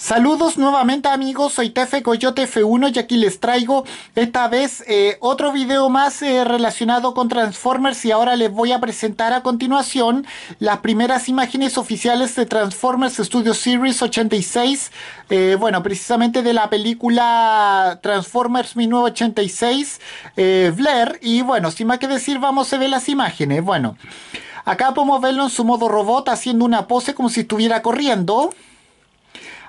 Saludos nuevamente amigos, soy Tefe Coyote F1 y aquí les traigo esta vez eh, otro video más eh, relacionado con Transformers y ahora les voy a presentar a continuación las primeras imágenes oficiales de Transformers Studio Series 86, eh, bueno, precisamente de la película Transformers 1986, Blair, y bueno, sin más que decir vamos a ver las imágenes, bueno, acá podemos verlo en su modo robot haciendo una pose como si estuviera corriendo.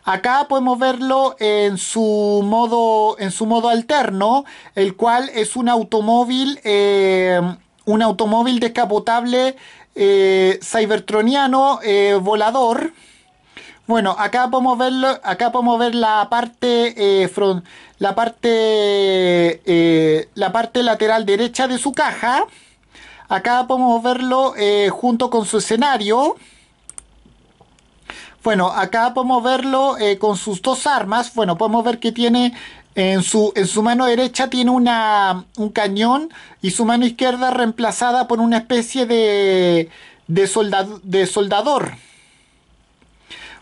Acá podemos verlo en su modo, en su modo alterno, el cual es un automóvil, eh, un automóvil descapotable eh, cybertroniano eh, volador. Bueno, acá podemos verlo, acá podemos ver la parte, front, la parte, la parte lateral derecha de su caja. Acá podemos verlo junto con su escenario. Bueno, acá podemos verlo eh, con sus dos armas. Bueno, podemos ver que tiene en su, en su mano derecha tiene una, un cañón y su mano izquierda reemplazada por una especie de, de, de soldador.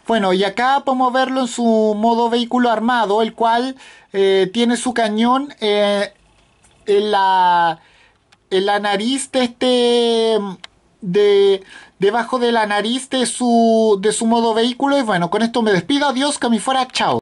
Bueno, y acá podemos verlo en su modo vehículo armado, el cual eh, tiene su cañón eh, en, la, en la nariz de este de, debajo de la nariz de su, de su modo vehículo. Y bueno, con esto me despido. Adiós, que fuera. Chao.